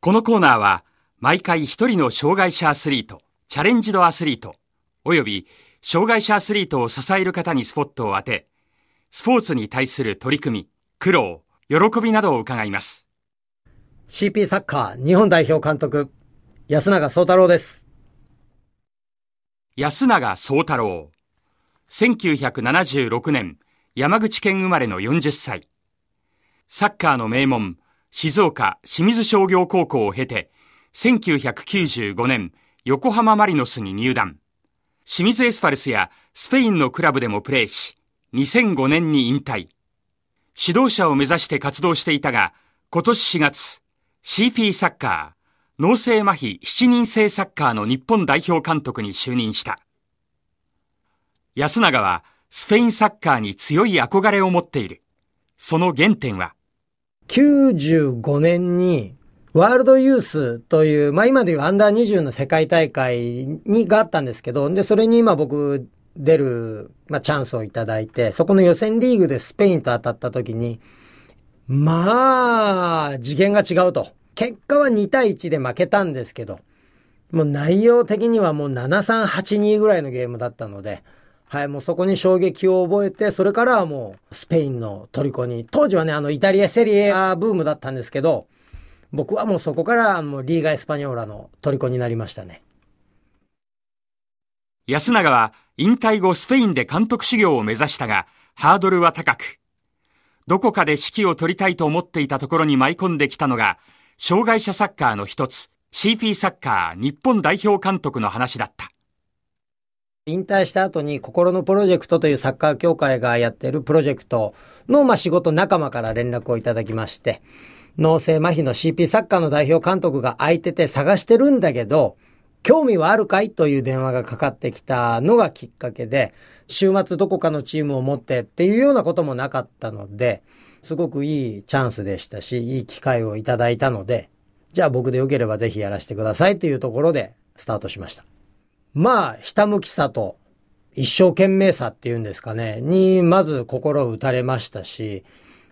このコーナーは毎回一人の障害者アスリート、チャレンジドアスリート、および障害者アスリートを支える方にスポットを当て、スポーツに対する取り組み、苦労、喜びなどを伺います。CP サッカー日本代表監督、安永宗太郎です。安永宗太郎。1976年、山口県生まれの40歳。サッカーの名門、静岡清水商業高校を経て、1995年、横浜マリノスに入団。清水エスファルスやスペインのクラブでもプレーし、2005年に引退。指導者を目指して活動していたが、今年4月、CP サッカー、脳性麻痺7人制サッカーの日本代表監督に就任した。安永は、スペインサッカーに強い憧れを持っている。その原点は、95年に、ワールドユースという、まあ今でいうアンダー20の世界大会にがあったんですけど、で、それに今僕出る、まあチャンスをいただいて、そこの予選リーグでスペインと当たった時に、まあ、次元が違うと。結果は2対1で負けたんですけど、もう内容的にはもう7-3-8-2ぐらいのゲームだったので、はい、もうそこに衝撃を覚えて、それからはもうスペインの虜に、当時はね、あのイタリアセリエアブームだったんですけど、僕はもうそこからもうリーガ・エスパニョーラの虜になりましたね。安永は引退後スペインで監督修行を目指したが、ハードルは高く、どこかで指揮を取りたいと思っていたところに舞い込んできたのが、障害者サッカーの一つ、CP サッカー日本代表監督の話だった。引退した後に心のプロジェクトというサッカー協会がやっているプロジェクトの、まあ、仕事仲間から連絡をいただきまして、脳性麻痺の CP サッカーの代表監督が空いてて探してるんだけど、興味はあるかいという電話がかかってきたのがきっかけで、週末どこかのチームを持ってっていうようなこともなかったので、すごくいいチャンスでしたし、いい機会をいただいたので、じゃあ僕でよければぜひやらせてくださいというところでスタートしました。まあ、ひたむきさと、一生懸命さっていうんですかね、に、まず心を打たれましたし、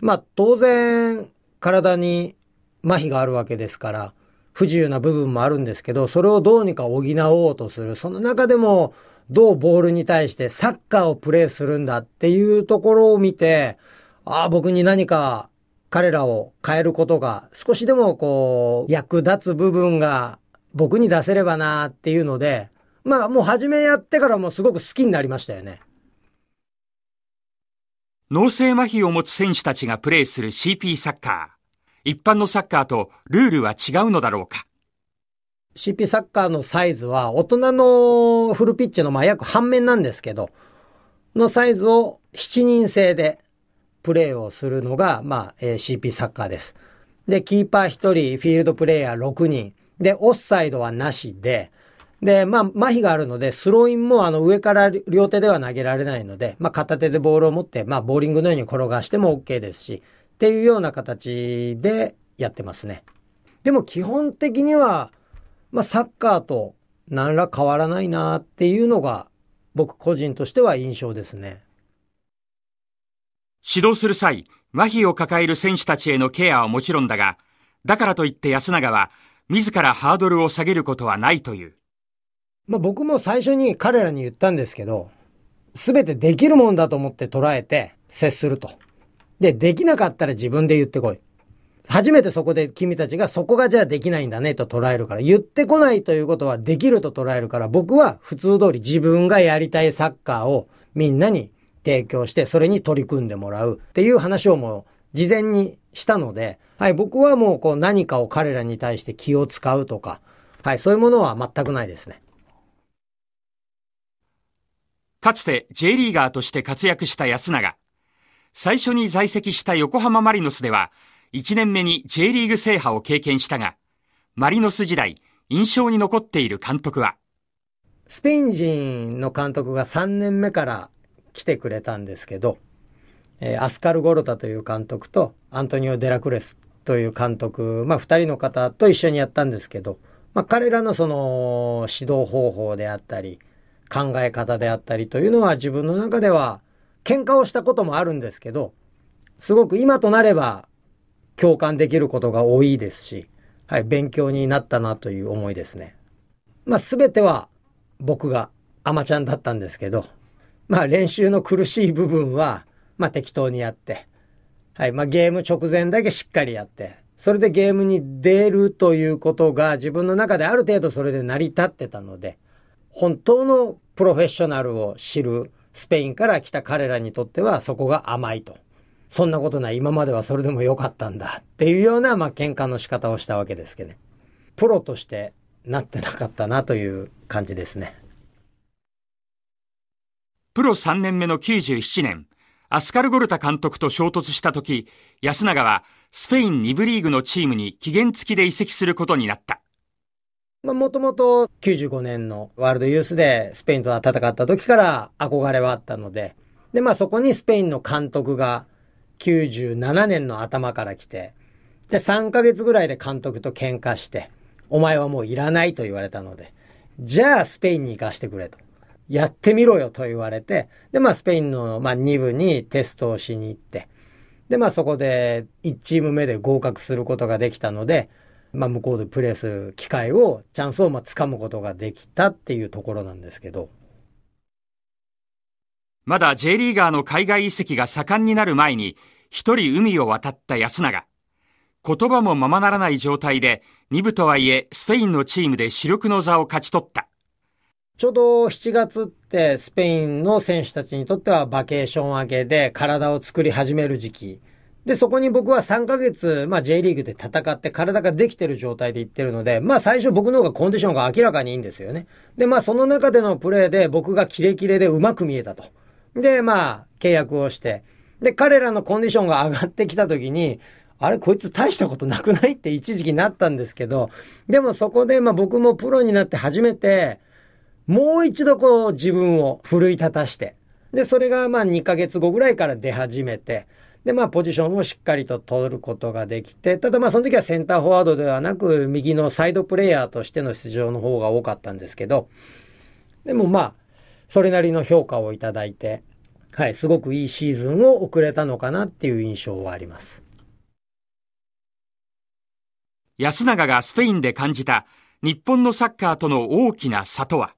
まあ、当然、体に麻痺があるわけですから、不自由な部分もあるんですけど、それをどうにか補おうとする。その中でも、どうボールに対してサッカーをプレーするんだっていうところを見て、ああ、僕に何か彼らを変えることが少しでもこう、役立つ部分が僕に出せればなっていうので、まあもう初めやってからもすごく好きになりましたよね。脳性麻痺を持つ選手たちがプレーする CP サッカー。一般のサッカーとルールは違うのだろうか ?CP サッカーのサイズは大人のフルピッチのまあ約半面なんですけど、のサイズを7人制でプレーをするのが、まあ、え CP サッカーです。で、キーパー1人、フィールドプレイヤー6人。で、オフサイドはなしで、で、まあ、麻痺があるので、スローインもあの上から両手では投げられないので、まあ、片手でボールを持って、まあ、ボーリングのように転がしても OK ですし、っていうような形でやってますね。でも基本的には、まあ、サッカーと何ら変わらないなっていうのが、僕個人としては印象ですね。指導する際、麻痺を抱える選手たちへのケアはもちろんだが、だからといって安永は、自らハードルを下げることはないという。まあ、僕も最初に彼らに言ったんですけど、すべてできるもんだと思って捉えて接すると。で、できなかったら自分で言ってこい。初めてそこで君たちがそこがじゃあできないんだねと捉えるから、言ってこないということはできると捉えるから、僕は普通通り自分がやりたいサッカーをみんなに提供して、それに取り組んでもらうっていう話をもう事前にしたので、はい、僕はもうこう何かを彼らに対して気を使うとか、はい、そういうものは全くないですね。かつて J リーガーとして活躍した安永。最初に在籍した横浜マリノスでは、1年目に J リーグ制覇を経験したが、マリノス時代、印象に残っている監督は、スペイン人の監督が3年目から来てくれたんですけど、えアスカル・ゴロタという監督とアントニオ・デラクレスという監督、まあ、2人の方と一緒にやったんですけど、まあ、彼らのその指導方法であったり考え方であったりというのは自分の中では喧嘩をしたこともあるんですけど、すごく今となれば共感できることが多いですし、はい、勉強になったなという思いですね。まあ全ては僕がアマちゃんだったんですけど、まあ練習の苦しい部分は、まあ適当にやって、はい、まあゲーム直前だけしっかりやって、それでゲームに出るということが自分の中である程度それで成り立ってたので、本当のプロフェッショナルを知るスペインから来た彼らにとってはそこが甘いと。そんなことない、今まではそれでも良かったんだっていうような、まあ、喧嘩の仕方をしたわけですけどね。プロとしてなってなかったなという感じですね。プロ3年目の97年、アスカルゴルタ監督と衝突した時、安永はスペイン2部リーグのチームに期限付きで移籍することになった。まあ、もともと95年のワールドユースでスペインと戦った時から憧れはあったので、で、まあ、そこにスペインの監督が97年の頭から来て、で、3ヶ月ぐらいで監督と喧嘩して、お前はもういらないと言われたので、じゃあスペインに行かしてくれと。やってみろよと言われて、で、まあ、スペインの、まあ、2部にテストをしに行って、で、まあ、そこで1チーム目で合格することができたので、まあ、向こうでプレーする機会を、チャンスをまあ掴むことができたっていうところなんですけど。まだ J リーガーの海外移籍が盛んになる前に、一人海を渡った安永。言葉もままならない状態で、2部とはいえスペインのチームで主力の座を勝ち取った。ちょうど7月ってスペインの選手たちにとってはバケーション明けで体を作り始める時期で、そこに僕は3ヶ月、まあ J リーグで戦って体ができてる状態で行ってるので、まあ最初僕の方がコンディションが明らかにいいんですよね。で、まあその中でのプレーで僕がキレキレでうまく見えたと。で、まあ契約をして。で、彼らのコンディションが上がってきた時に、あれこいつ大したことなくないって一時期なったんですけど、でもそこでまあ僕もプロになって初めて、もう一度こう自分を奮い立たして、で、それがまあ2ヶ月後ぐらいから出始めて、で、まあ、ポジションをしっかりと取ることができて、ただまあ、その時はセンターフォワードではなく、右のサイドプレイヤーとしての出場の方が多かったんですけど、でもまあ、それなりの評価をいただいて、はい、すごくいいシーズンを送れたのかなっていう印象はあります。安永がスペインで感じた日本のサッカーとの大きな差とは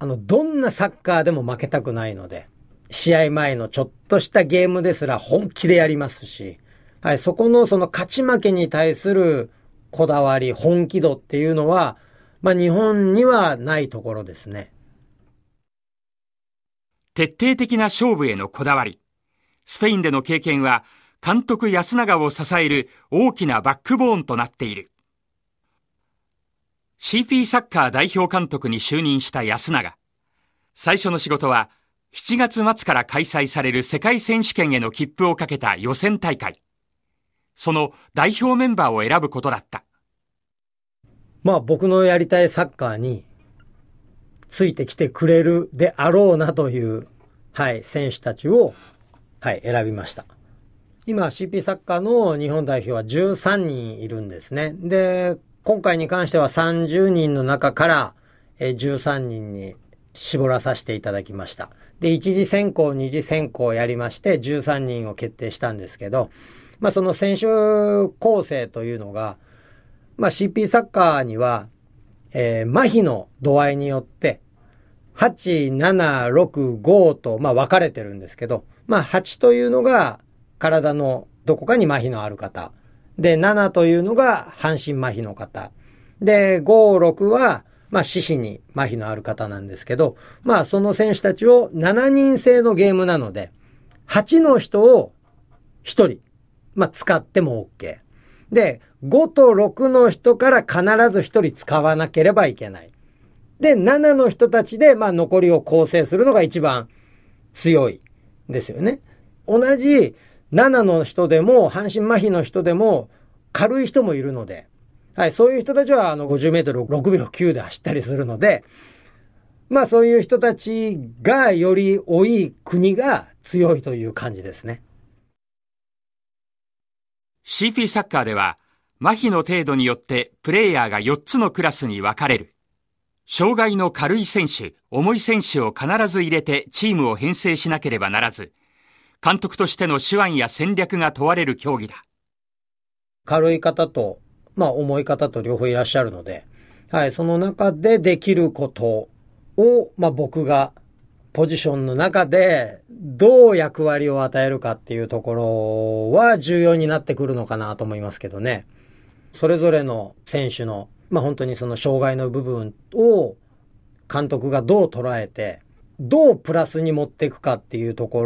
あの、どんなサッカーでも負けたくないので、試合前のちょっとしたゲームですら本気でやりますし、はい、そこのその勝ち負けに対するこだわり、本気度っていうのは、まあ日本にはないところですね。徹底的な勝負へのこだわり。スペインでの経験は、監督安永を支える大きなバックボーンとなっている。CP サッカー代表監督に就任した安永。最初の仕事は、7月末から開催される世界選手権への切符をかけた予選大会。その代表メンバーを選ぶことだった。まあ僕のやりたいサッカーについてきてくれるであろうなという、はい、選手たちを、はい、選びました。今 CP サッカーの日本代表は13人いるんですね。で、今回に関しては30人の中から13人に絞らさせていただきました。で、一次選考、二次選考やりまして、13人を決定したんですけど、まあ、その選手構成というのが、まあ、CP サッカーには、えー、麻痺の度合いによって、8、7、6、5と、まあ、分かれてるんですけど、まあ、8というのが体のどこかに麻痺のある方。で、7というのが半身麻痺の方。で、5、6はまあ、四肢に麻痺のある方なんですけど、まあ、その選手たちを7人制のゲームなので、8の人を1人、まあ、使っても OK。で、5と6の人から必ず1人使わなければいけない。で、7の人たちで、まあ、残りを構成するのが一番強いですよね。同じ7の人でも、半身麻痺の人でも、軽い人もいるので、はい、そういう人たちはあの50メートル6秒9で走ったりするので、まあそういう人たちがより多い国が強いという感じですね。CP サッカーでは、麻痺の程度によってプレイヤーが4つのクラスに分かれる。障害の軽い選手、重い選手を必ず入れてチームを編成しなければならず、監督としての手腕や戦略が問われる競技だ。軽い方とまあ、思い方と両方いらっしゃるので、はい、その中でできることを、まあ、僕がポジションの中でどう役割を与えるかっていうところは重要になってくるのかなと思いますけどね。それぞれの選手の、まあ、本当にその障害の部分を監督がどう捉えて、どうプラスに持っていくかっていうとこ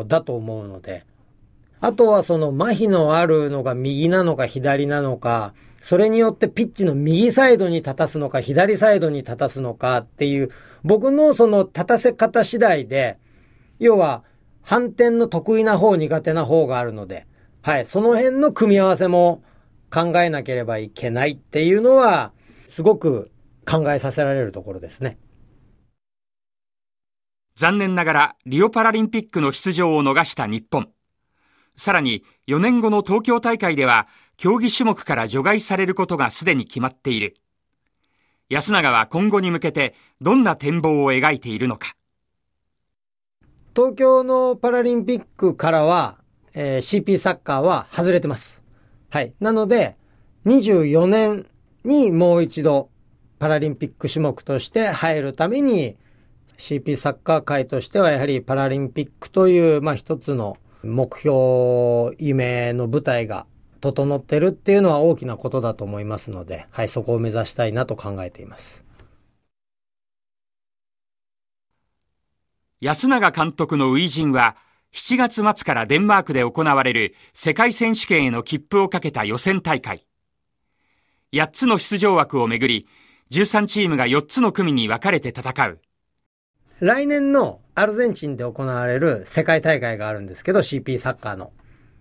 ろだと思うので、あとはその麻痺のあるのが右なのか左なのか、それによってピッチの右サイドに立たすのか左サイドに立たすのかっていう、僕のその立たせ方次第で、要は反転の得意な方苦手な方があるので、はい、その辺の組み合わせも考えなければいけないっていうのは、すごく考えさせられるところですね。残念ながらリオパラリンピックの出場を逃した日本。さらに4年後の東京大会では競技種目から除外されることがすでに決まっている。安永は今後に向けてどんな展望を描いているのか。東京のパラリンピックからは、えー、CP サッカーは外れてます。はい。なので、24年にもう一度パラリンピック種目として入るために CP サッカー界としてはやはりパラリンピックという、まあ一つの目標、夢の舞台が整ってるっていうのは大きなことだと思いますので、はい、そこを目指したいなと考えています。安永監督の初陣は、7月末からデンマークで行われる世界選手権への切符をかけた予選大会。8つの出場枠をめぐり、13チームが4つの組に分かれて戦う。来年のアルゼンチンで行われる世界大会があるんですけど、CP サッカーの。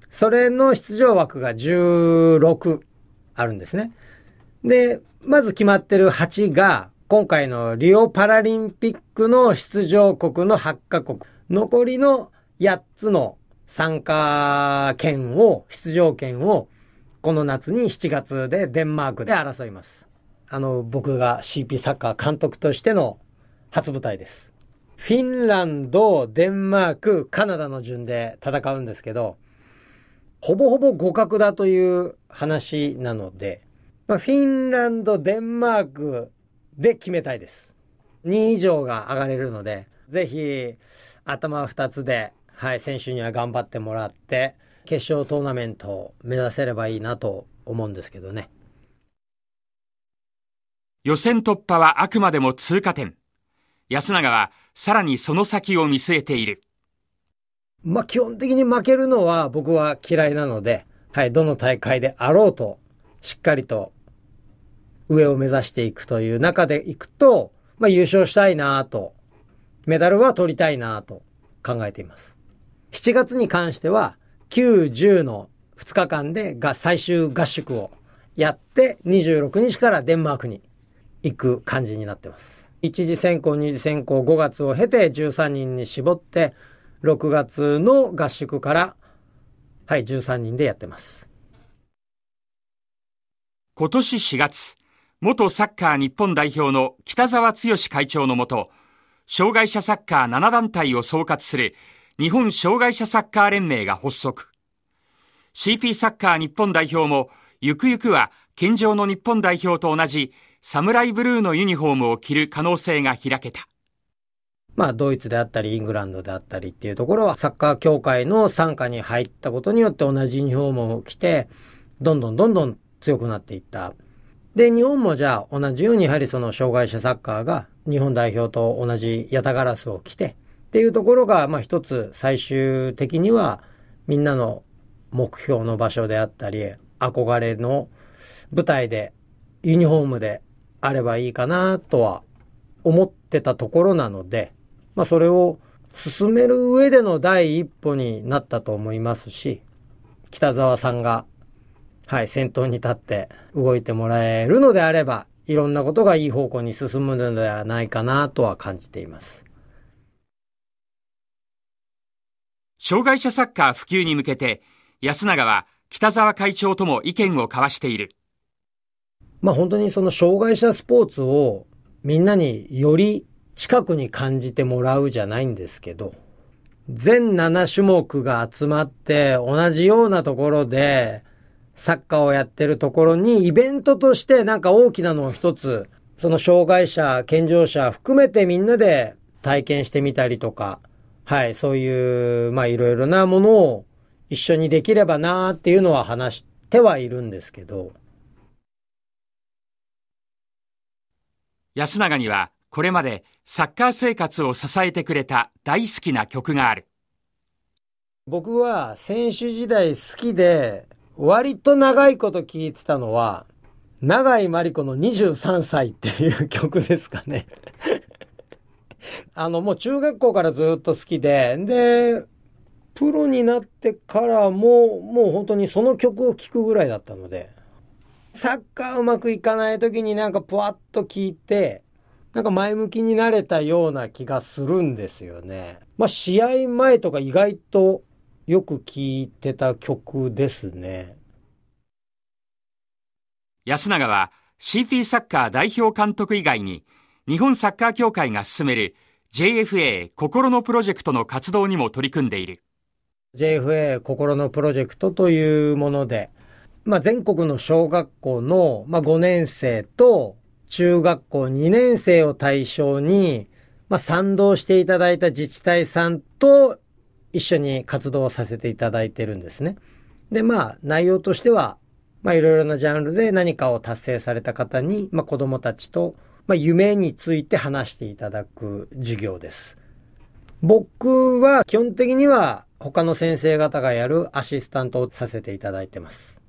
それの出場枠が16あるんですね。で、まず決まってる8が、今回のリオパラリンピックの出場国の8カ国、残りの8つの参加権を、出場権を、この夏に7月でデンマークで争います。あの、僕が CP サッカー監督としての初舞台です。フィンランド、デンマーク、カナダの順で戦うんですけど、ほぼほぼ互角だという話なので、まあ、フィンランド、デンマークで決めたいです。2以上が上がれるので、ぜひ頭2つで、はい、選手には頑張ってもらって、決勝トーナメントを目指せればいいなと思うんですけどね。予選突破はあくまでも通過点。安永はさらにその先を見据えている。まあ、基本的に負けるのは僕は嫌いなので、はい、どの大会であろうと、しっかりと上を目指していくという中でいくと、まあ、優勝したいなと、メダルは取りたいなと考えています。7月に関しては、9、10の2日間でが最終合宿をやって、26日からデンマークに行く感じになってます。一次選考、二次選考、5月を経て13人に絞って、6月の合宿から、はい、13人でやってます。今年4月、元サッカー日本代表の北澤剛会長のもと、障害者サッカー7団体を総括する日本障害者サッカー連盟が発足。CP サッカー日本代表も、ゆくゆくは健常の日本代表と同じサムライブルーのユニフォームを着る可能性が開けた。まあ、ドイツであったり、イングランドであったりっていうところは、サッカー協会の傘下に入ったことによって同じユニフォームを着て、どんどんどんどん強くなっていった。で、日本もじゃあ同じようにやはりその障害者サッカーが日本代表と同じヤタガラスを着てっていうところが、まあ一つ最終的にはみんなの目標の場所であったり、憧れの舞台でユニフォームであればいいかなとは思ってたところなので、まあ、それを進める上での第一歩になったと思いますし、北沢さんが、はい、先頭に立って動いてもらえるのであれば、いろんなことがいい方向に進むのではないかなとは感じています。障害者サッカー普及に向けて、安永は北沢会長とも意見を交わしている。まあ本当にその障害者スポーツをみんなにより近くに感じてもらうじゃないんですけど、全7種目が集まって同じようなところでサッカーをやってるところにイベントとしてなんか大きなのを一つ、その障害者、健常者含めてみんなで体験してみたりとか、はい、そういう、まあいろいろなものを一緒にできればなーっていうのは話してはいるんですけど、安永にはこれまでサッカー生活を支えてくれた大好きな曲がある。僕は選手時代好きで、割と長いこと聞いてたのは、長井真理子の23歳っていう曲ですかねあの、もう中学校からずっと好きで、で、プロになってからも、もう本当にその曲を聴くぐらいだったので、サッカーうまくいかない時になんかぽわっと聞いて、なんか前向きになれたような気がするんですよね。まあ試合前とか意外とよく聴いてた曲ですね。安永は CP サッカー代表監督以外に日本サッカー協会が進める JFA 心のプロジェクトの活動にも取り組んでいる。JFA 心のプロジェクトというもので、まあ、全国の小学校の、まあ、5年生と中学校2年生を対象に、まあ、賛同していただいた自治体さんと一緒に活動させていただいてるんですね。で、まあ、内容としては、まあ、いろいろなジャンルで何かを達成された方に、まあ、子供たちと、まあ、夢について話していただく授業です。僕は基本的には他の先生方がやるアシスタントをさせていただいてます。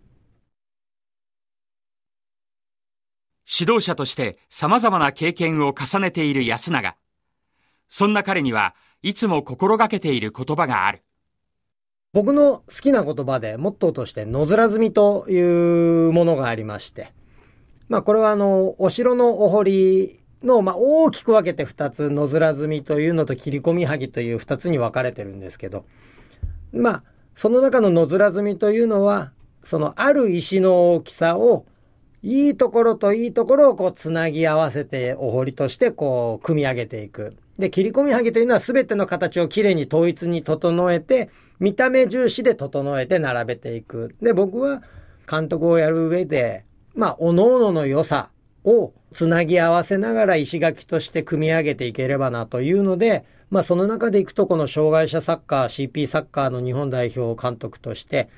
指導者として様々な経験を重ねている安永。そんな彼にはいつも心がけている言葉がある。僕の好きな言葉で、モットーとして、野面積みというものがありまして、まあこれはあの、お城のお堀の、まあ大きく分けて二つ、野面積みというのと切り込みはぎという二つに分かれてるんですけど、まあ、その中の野面積みというのは、そのある石の大きさをいいところといいところをこうつなぎ合わせてお堀としてこう組み上げていく。で、切り込みはぎというのは全ての形をきれいに統一に整えて、見た目重視で整えて並べていく。で、僕は監督をやる上で、まあ、おのおのの良さをつなぎ合わせながら石垣として組み上げていければなというので、まあ、その中でいくとこの障害者サッカー、CP サッカーの日本代表監督として、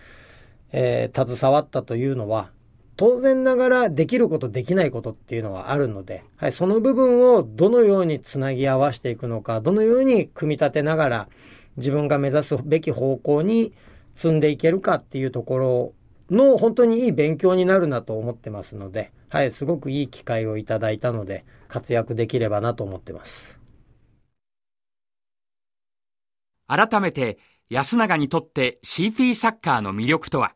えー、携わったというのは、当然ながらできることできないことっていうのはあるので、はい、その部分をどのようにつなぎ合わせていくのか、どのように組み立てながら自分が目指すべき方向に積んでいけるかっていうところの本当にいい勉強になるなと思ってますので、はい、すごくいい機会をいただいたので、活躍できればなと思ってます。改めて、安永にとって CP サッカーの魅力とは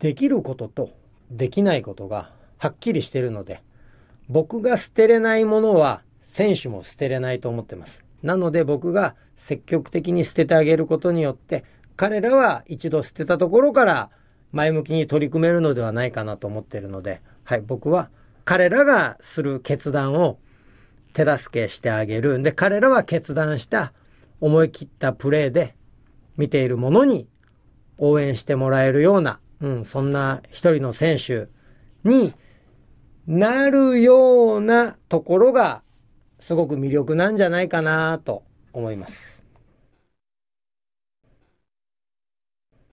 できることとできないことがはっきりしてるので、僕が捨てれないものは選手も捨てれないと思ってます。なので僕が積極的に捨ててあげることによって、彼らは一度捨てたところから前向きに取り組めるのではないかなと思ってるので、はい、僕は彼らがする決断を手助けしてあげる。で、彼らは決断した思い切ったプレーで見ているものに応援してもらえるようなうん、そんな一人の選手になるようなところがすごく魅力なんじゃないかなと思います。